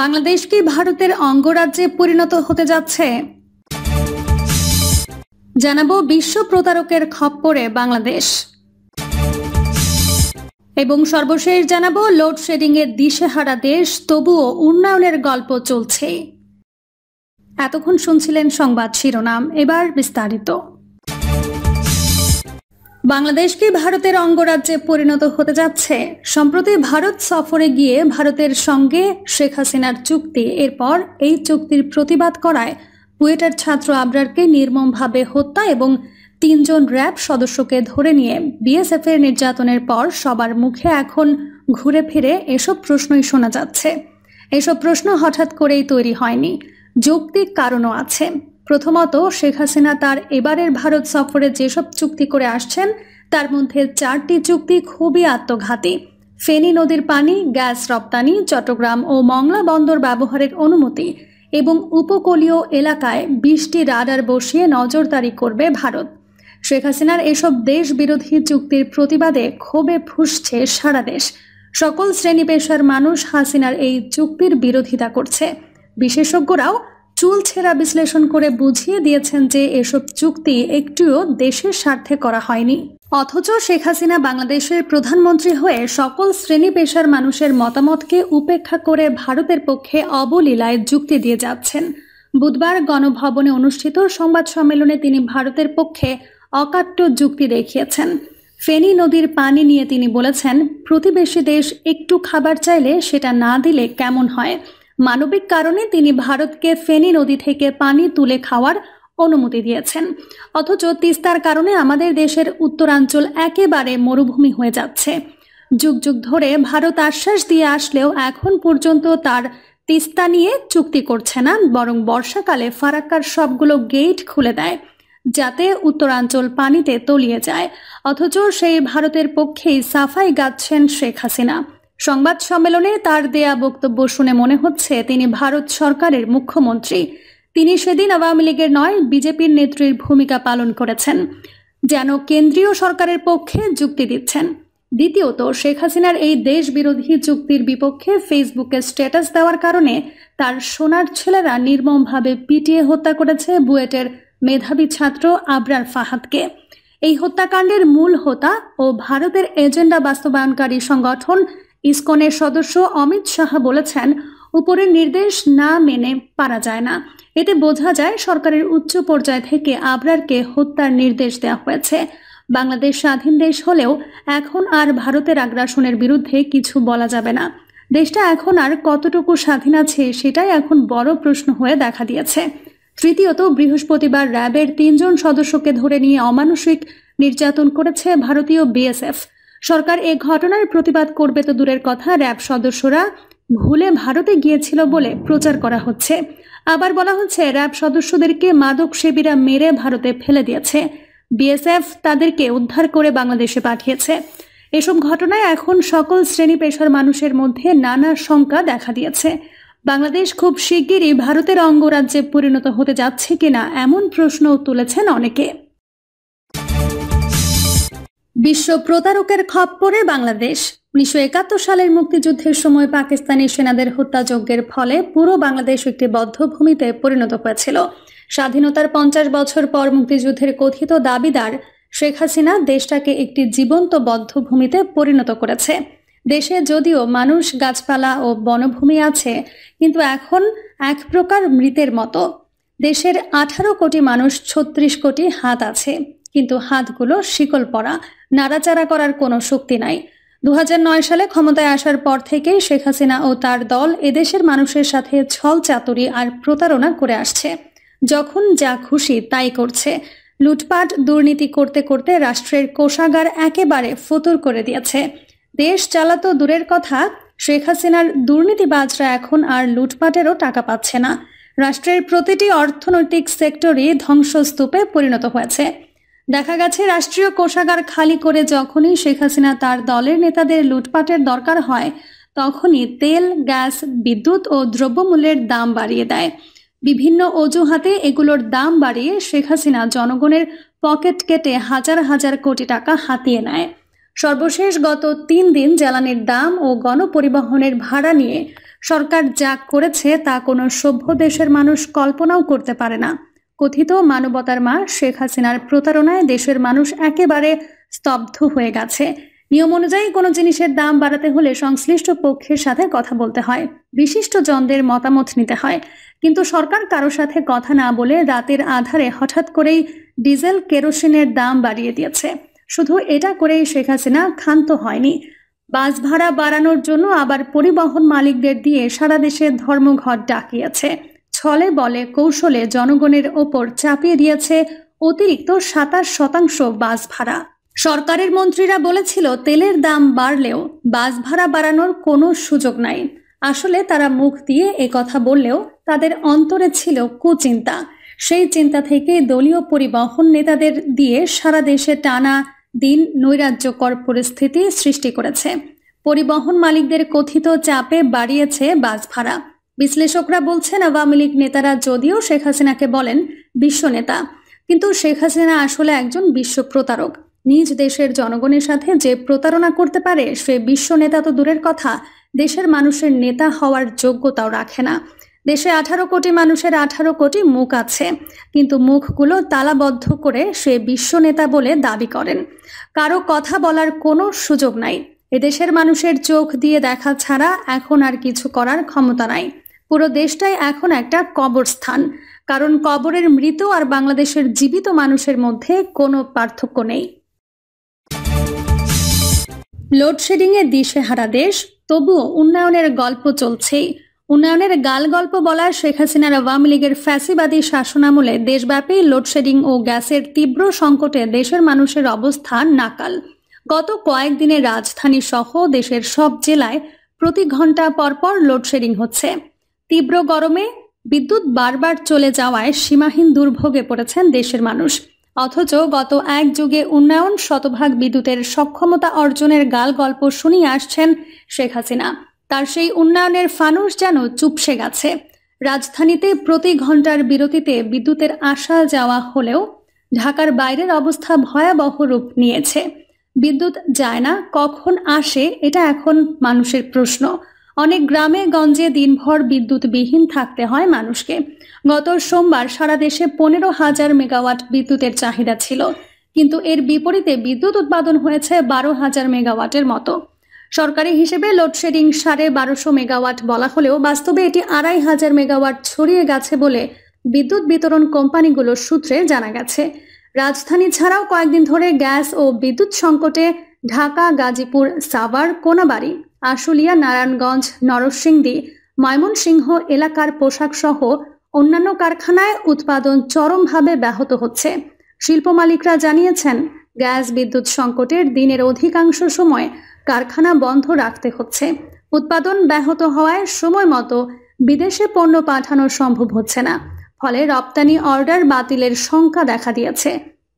বাংলাদেশ কি ভারতের অঙ্গরাজ্যে পরিণত হতে যাচ্ছে জানাবো বিশ্ব প্রতারকের খপ্পরে বাংলাদেশ এবং সর্বশেষ জানাবো লোডশেডিং এর দিশেহারা দেশ তবুও উন্নয়নের গল্প চলছে এতক্ষণ শুনছিলেন সংবাদ শিরোনাম এবার বিস্তারিত বাংলাদেশকে ভারতের অঙ্গরাজ্যে পরিণত হতে যাচ্ছে সম্প্রতি ভারত সফরে গিয়ে ভারতের সঙ্গে শেখ হাসিনার চুক্তি এরপর এই চুক্তির প্রতিবাদ করায় কুয়েটার ছাত্র আবরারকে নির্মমভাবে হত্যা এবং তিনজন র্যাব সদস্যকে ধরে নিয়ে বিএসএফ এর নির্যাতনের পর সবার মুখে এখন ঘুরে ফিরে এসব প্রশ্নই শোনা যাচ্ছে এসব প্রশ্ন হঠাৎ করেই তৈরি হয়নি যৌক্তিক কারণও আছে প্রথমত শেখ হাসিনা তার এবারের ভারত সফরে যেসব চুক্তি করে আসছেন তার মধ্যে চারটি চুক্তি খুবই আত্মঘাতী ফেনী নদীর পানি গ্যাস রপ্তানি চট্টগ্রাম ও মংলা বন্দর ব্যবহারের অনুমতি এবং উপকূলীয় এলাকায় বিশটি রাডার বসিয়ে নজরদারি করবে ভারত শেখ হাসিনার এসব দেশ বিরোধী চুক্তির প্রতিবাদে ক্ষোভে ফুসছে সারা দেশ সকল শ্রেণী পেশার মানুষ হাসিনার এই চুক্তির বিরোধিতা করছে বিশেষজ্ঞরাও চুল ছেঁড়া বিশ্লেষণ করে বুঝিয়ে দিয়েছেন যে এসব চুক্তি একটুও দেশের স্বার্থে করা হয়নি অথচ শেখ হাসিনা বাংলাদেশের প্রধানমন্ত্রী হয়ে সকল শ্রেণী পেশার মানুষের মতামতকে উপেক্ষা করে ভারতের পক্ষে অবলীলায় যুক্তি দিয়ে যাচ্ছেন বুধবার গণভবনে অনুষ্ঠিত সংবাদ সম্মেলনে তিনি ভারতের পক্ষে অকাট্য যুক্তি দেখিয়েছেন ফেনী নদীর পানি নিয়ে তিনি বলেছেন প্রতিবেশী দেশ একটু খাবার চাইলে সেটা না দিলে কেমন হয় মানবিক কারণে তিনি ভারতকে ফেনী নদী থেকে পানি তুলে খাওয়ার অনুমতি দিয়েছেন অথচ তিস্তার কারণে আমাদের দেশের উত্তরাঞ্চল একেবারে মরুভূমি হয়ে যাচ্ছে যুগ যুগ ধরে ভারত আশ্বাস দিয়ে আসলেও এখন পর্যন্ত তার তিস্তা নিয়ে চুক্তি করছে না বরং বর্ষাকালে ফারাক্কার সবগুলো গেট খুলে দেয় যাতে উত্তরাঞ্চল পানিতে তলিয়ে যায় অথচ সেই ভারতের পক্ষেই সাফাই গাচ্ছেন শেখ হাসিনা সংবাদ সম্মেলনে তার দেয়া বক্তব্য শুনে মনে হচ্ছে তিনি ভারত সরকারের মুখ্যমন্ত্রী তিনি সেদিন আওয়ামী লীগের নয় বিজেপির নেত্রীর ভূমিকা পালন করেছেন যেন কেন্দ্রীয় সরকারের পক্ষে যুক্তি দিচ্ছেন দ্বিতীয়ত শেখ হাসিনার এই দেশ বিরোধী চুক্তির বিপক্ষে ফেসবুকে স্ট্যাটাস দেওয়ার কারণে তার সোনার ছেলেরা নির্মমভাবে পিটিয়ে হত্যা করেছে বুয়েটের মেধাবী ছাত্র আবরার ফাহাদকে এই হত্যাকাণ্ডের মূল হোতা ও ভারতের এজেন্ডা বাস্তবায়নকারী সংগঠন ইসকনের সদস্য অমিত শাহ বলেছেন উপরের নির্দেশ না মেনে পারা যায় না এতে বোঝা যায় সরকারের উচ্চ পর্যায় থেকে আবরারকে হত্যার নির্দেশ দেওয়া হয়েছে বাংলাদেশ স্বাধীন দেশ হলেও এখন আর ভারতের আগ্রাসনের বিরুদ্ধে কিছু বলা যাবে না দেশটা এখন আর কতটুকু স্বাধীন আছে সেটাই এখন বড় প্রশ্ন হয়ে দেখা দিয়েছে তৃতীয়ত বৃহস্পতিবার র্যাবের তিনজন সদস্যকে ধরে নিয়ে অমানসিক নির্যাতন করেছে ভারতীয় বিএসএফ সরকার এ ঘটনার প্রতিবাদ করবে তো দূরের কথা র্যাব সদস্যরা ভুলে ভারতে গিয়েছিল বলে প্রচার করা হচ্ছে আবার বলা হচ্ছে র্যাব সদস্যদেরকে মাদক সেবীরা মেরে ভারতে ফেলে দিয়েছে বিএসএফ তাদেরকে উদ্ধার করে বাংলাদেশে পাঠিয়েছে এসব ঘটনায় এখন সকল শ্রেণী পেশার মানুষের মধ্যে নানা শঙ্কা দেখা দিয়েছে বাংলাদেশ খুব শিগগিরই ভারতের অঙ্গরাজ্যে পরিণত হতে যাচ্ছে কিনা এমন প্রশ্নও তুলেছেন অনেকে বিশ্ব প্রতারকের খপ্পরে বাংলাদেশ উনিশশো একাত্তর সালের মুক্তিযুদ্ধের সময় পাকিস্তানি সেনাদের হত্যাযজ্ঞের ফলে পুরো বাংলাদেশ একটি বদ্ধভূমিতে পরিণত হয়েছিল স্বাধীনতার পঞ্চাশ বছর পর মুক্তিযুদ্ধের কথিত দাবিদার শেখ হাসিনা দেশটাকে একটি জীবন্ত বদ্ধভূমিতে পরিণত করেছে দেশে যদিও মানুষ গাছপালা ও বনভূমি আছে কিন্তু এখন এক প্রকার মৃতের মতো দেশের আঠারো কোটি মানুষ ছত্রিশ কোটি হাত আছে কিন্তু হাতগুলো শিকল পরা নাড়াচাড়া করার কোনো শক্তি নাই দু সালে ক্ষমতায় আসার পর থেকেই শেখ হাসিনা ও তার দল এদেশের মানুষের সাথে ছল চাতুরি আর প্রতারণা করে আসছে যখন যা খুশি তাই করছে লুটপাট দুর্নীতি করতে করতে রাষ্ট্রের কোষাগার একেবারে ফতুর করে দিয়েছে দেশ চালাতো দূরের কথা শেখ হাসিনার দুর্নীতিবাজরা এখন আর লুটপাটেরও টাকা পাচ্ছে না রাষ্ট্রের প্রতিটি অর্থনৈতিক সেক্টরই ধ্বংসস্তূপে পরিণত হয়েছে দেখা গেছে রাষ্ট্রীয় কোষাগার খালি করে যখনই শেখ হাসিনা তার দলের নেতাদের লুটপাটের দরকার হয় তখনই তেল গ্যাস বিদ্যুৎ ও দ্রব্যমূল্যের দাম বাড়িয়ে দেয় বিভিন্ন অজুহাতে এগুলোর দাম বাড়িয়ে শেখ হাসিনা জনগণের পকেট কেটে হাজার হাজার কোটি টাকা হাতিয়ে নেয় সর্বশেষ গত তিন দিন জ্বালানির দাম ও গণপরিবহনের ভাড়া নিয়ে সরকার যা করেছে তা কোনো সভ্য দেশের মানুষ কল্পনাও করতে পারে না কথিত মানবতার মা শেখ হাসিনার প্রতারণায় দেশের মানুষ একেবারে স্তব্ধ হয়ে গেছে নিয়ম অনুযায়ী কোনো জিনিসের দাম বাড়াতে হলে সংশ্লিষ্ট পক্ষের সাথে কথা বলতে হয় বিশিষ্ট জনদের মতামত নিতে হয় কিন্তু সরকার কারোর সাথে কথা না বলে রাতের আধারে হঠাৎ করেই ডিজেল কেরোসিনের দাম বাড়িয়ে দিয়েছে শুধু এটা করেই শেখ হাসিনা ক্ষান্ত হয়নি বাস ভাড়া বাড়ানোর জন্য আবার পরিবহন মালিকদের দিয়ে সারা দেশে ধর্মঘট ডাকিয়েছে ছলে বলে কৌশলে জনগণের ওপর চাপিয়ে দিয়েছে অতিরিক্ত সাতাশ শতাংশ বাস ভাড়া সরকারের মন্ত্রীরা বলেছিল তেলের দাম বাড়লেও বাস ভাড়া বাড়ানোর কোনো সুযোগ নাই আসলে তারা মুখ দিয়ে এ কথা বললেও তাদের অন্তরে ছিল কুচিন্তা সেই চিন্তা থেকে দলীয় পরিবহন নেতাদের দিয়ে সারা দেশে টানা দিন নৈরাজ্যকর পরিস্থিতি সৃষ্টি করেছে পরিবহন মালিকদের কথিত চাপে বাড়িয়েছে বাস ভাড়া বিশ্লেষকরা বলছেন আওয়ামী লীগ নেতারা যদিও শেখ হাসিনাকে বলেন বিশ্ব নেতা কিন্তু শেখ হাসিনা আসলে একজন বিশ্ব প্রতারক নিজ দেশের জনগণের সাথে যে প্রতারণা করতে পারে সে বিশ্ব নেতা তো দূরের কথা দেশের মানুষের নেতা হওয়ার যোগ্যতাও রাখে না দেশে আঠারো কোটি মানুষের আঠারো কোটি মুখ আছে কিন্তু মুখগুলো তালাবদ্ধ করে সে বিশ্ব নেতা বলে দাবি করেন কারো কথা বলার কোনো সুযোগ নাই এদেশের মানুষের চোখ দিয়ে দেখা ছাড়া এখন আর কিছু করার ক্ষমতা নাই পুরো দেশটাই এখন একটা কবরস্থান কারণ কবরের মৃত আর বাংলাদেশের জীবিত মানুষের মধ্যে কোনো পার্থক্য নেই লোডশেডিংয়ে দিশেহারা দেশ তবুও উন্নয়নের গল্প চলছেই উন্নয়নের গাল গল্প বলা শেখ হাসিনার আওয়ামী লীগের ফ্যাসিবাদী শাসনামলে দেশব্যাপী লোডশেডিং ও গ্যাসের তীব্র সংকটে দেশের মানুষের অবস্থা নাকাল গত কয়েকদিনে রাজধানী সহ দেশের সব জেলায় প্রতি ঘন্টা পরপর লোডশেডিং হচ্ছে তীব্র গরমে বিদ্যুৎ বারবার চলে যাওয়ায় সীমাহীন দুর্ভোগে পড়েছেন দেশের মানুষ অথচ গত এক যুগে উন্নয়ন শতভাগ বিদ্যুতের সক্ষমতা অর্জনের গাল গল্প শুনিয়ে আসছেন শেখ হাসিনা তার সেই উন্নয়নের ফানুস যেন চুপসে গেছে রাজধানীতে প্রতি ঘন্টার বিরতিতে বিদ্যুতের আসা যাওয়া হলেও ঢাকার বাইরের অবস্থা ভয়াবহ রূপ নিয়েছে বিদ্যুৎ যায় না কখন আসে এটা এখন মানুষের প্রশ্ন অনেক গ্রামে গঞ্জে দিনভর বিদ্যুৎবিহীন থাকতে হয় মানুষকে গত সোমবার সারা দেশে পনেরো হাজার মেগাওয়াট বিদ্যুতের চাহিদা ছিল কিন্তু এর বিপরীতে বিদ্যুৎ উৎপাদন হয়েছে বারো হাজার মেগাওয়াটের মতো সরকারি হিসেবে লোডশেডিং সাড়ে বারোশো মেগাওয়াট বলা হলেও বাস্তবে এটি আড়াই হাজার মেগাওয়াট ছড়িয়ে গেছে বলে বিদ্যুৎ বিতরণ কোম্পানিগুলোর সূত্রে জানা গেছে রাজধানী ছাড়াও কয়েকদিন ধরে গ্যাস ও বিদ্যুৎ সংকটে ঢাকা গাজীপুর সাভার কোনাবাড়ি আশুলিয়া নারায়ণগঞ্জ নরসিংদী ময়মনসিংহ এলাকার পোশাকসহ অন্যান্য কারখানায় উৎপাদন চরমভাবে ব্যাহত হচ্ছে শিল্প মালিকরা জানিয়েছেন গ্যাস বিদ্যুৎ সংকটের দিনের অধিকাংশ সময় কারখানা বন্ধ রাখতে হচ্ছে উৎপাদন ব্যাহত হওয়ায় সময় মতো বিদেশে পণ্য পাঠানো সম্ভব হচ্ছে না ফলে রপ্তানি অর্ডার বাতিলের শঙ্কা দেখা দিয়েছে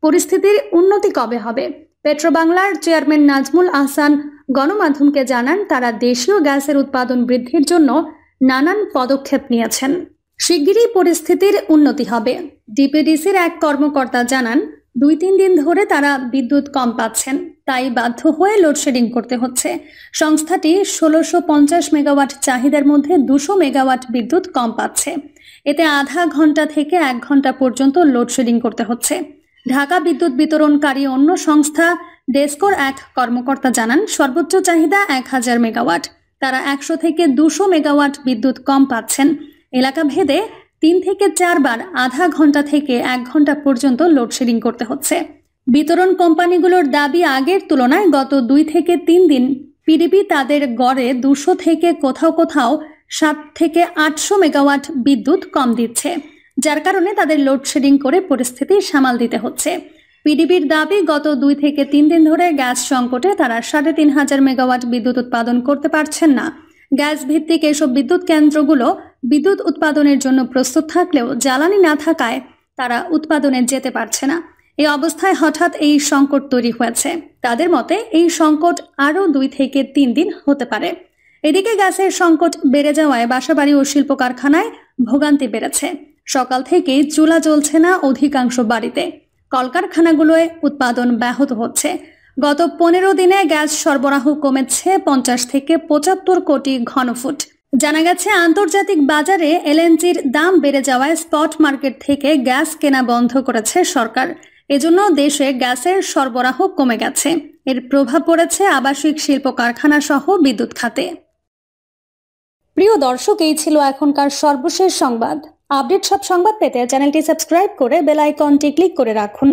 পরিস্থিতির উন্নতি কবে হবে পেট্রোবাংলার চেয়ারম্যান নাজমুল আহসান গণমাধ্যমকে জানান তারা দেশীয় গ্যাসের উৎপাদন বৃদ্ধির জন্য নানান পদক্ষেপ নিয়েছেন শিগগিরই পরিস্থিতির উন্নতি হবে ডিপিডিসির এক কর্মকর্তা জানান দুই তিন দিন ধরে তারা বিদ্যুৎ কম পাচ্ছেন তাই বাধ্য হয়ে লোডশেডিং করতে হচ্ছে সংস্থাটি ষোলোশো পঞ্চাশ মেগাওয়াট চাহিদার মধ্যে দুশো মেগাওয়াট বিদ্যুৎ কম পাচ্ছে এতে আধা ঘন্টা থেকে এক ঘন্টা পর্যন্ত লোডশেডিং করতে হচ্ছে ঢাকা বিদ্যুৎ বিতরণকারী অন্য সংস্থা ডেস্কোর এক কর্মকর্তা জানান সর্বোচ্চ চাহিদা এক হাজার মেগাওয়াট তারা একশো থেকে দুশো মেগাওয়াট বিদ্যুৎ কম পাচ্ছেন এলাকা ভেদে তিন থেকে চারবার আধা ঘন্টা থেকে এক ঘন্টা পর্যন্ত লোডশেডিং করতে হচ্ছে বিতরণ কোম্পানিগুলোর দাবি আগের তুলনায় গত দুই থেকে তিন দিন পিডিপি তাদের গড়ে দুশো থেকে কোথাও কোথাও সাত থেকে আটশো মেগাওয়াট বিদ্যুৎ কম দিচ্ছে যার কারণে তাদের লোডশেডিং করে পরিস্থিতি সামাল দিতে হচ্ছে পিডিবির দাবি গত দুই থেকে তিন দিন ধরে গ্যাস সংকটে তারা সাড়ে তিন হাজার মেগাওয়াট বিদ্যুৎ উৎপাদন করতে পারছেন না গ্যাস ভিত্তিক এসব বিদ্যুৎ কেন্দ্রগুলো বিদ্যুৎ উৎপাদনের জন্য প্রস্তুত থাকলেও জ্বালানি না থাকায় তারা উৎপাদনে যেতে পারছে না এই অবস্থায় হঠাৎ এই সংকট তৈরি হয়েছে তাদের মতে এই সংকট আরও দুই থেকে তিন দিন হতে পারে এদিকে গ্যাসের সংকট বেড়ে যাওয়ায় বাসাবাড়ি ও শিল্প কারখানায় ভোগান্তি বেড়েছে সকাল থেকেই চুলা জ্বলছে না অধিকাংশ বাড়িতে কলকারখানাগুলোয় উৎপাদন ব্যাহত হচ্ছে গত পনেরো দিনে গ্যাস সরবরাহ কমেছে পঞ্চাশ থেকে পঁচাত্তর কোটি ঘনফুট জানা গেছে আন্তর্জাতিক বাজারে এলএনজির দাম বেড়ে যাওয়ায় স্পট মার্কেট থেকে গ্যাস কেনা বন্ধ করেছে সরকার এজন্য দেশে গ্যাসের সরবরাহ কমে গেছে এর প্রভাব পড়েছে আবাসিক শিল্প কারখানা সহ বিদ্যুৎ খাতে প্রিয় দর্শক এই ছিল এখনকার সর্বশেষ সংবাদ আপডেট সব সংবাদ পেতে চ্যানেলটি সাবস্ক্রাইব করে বেল আইকনটি ক্লিক করে রাখুন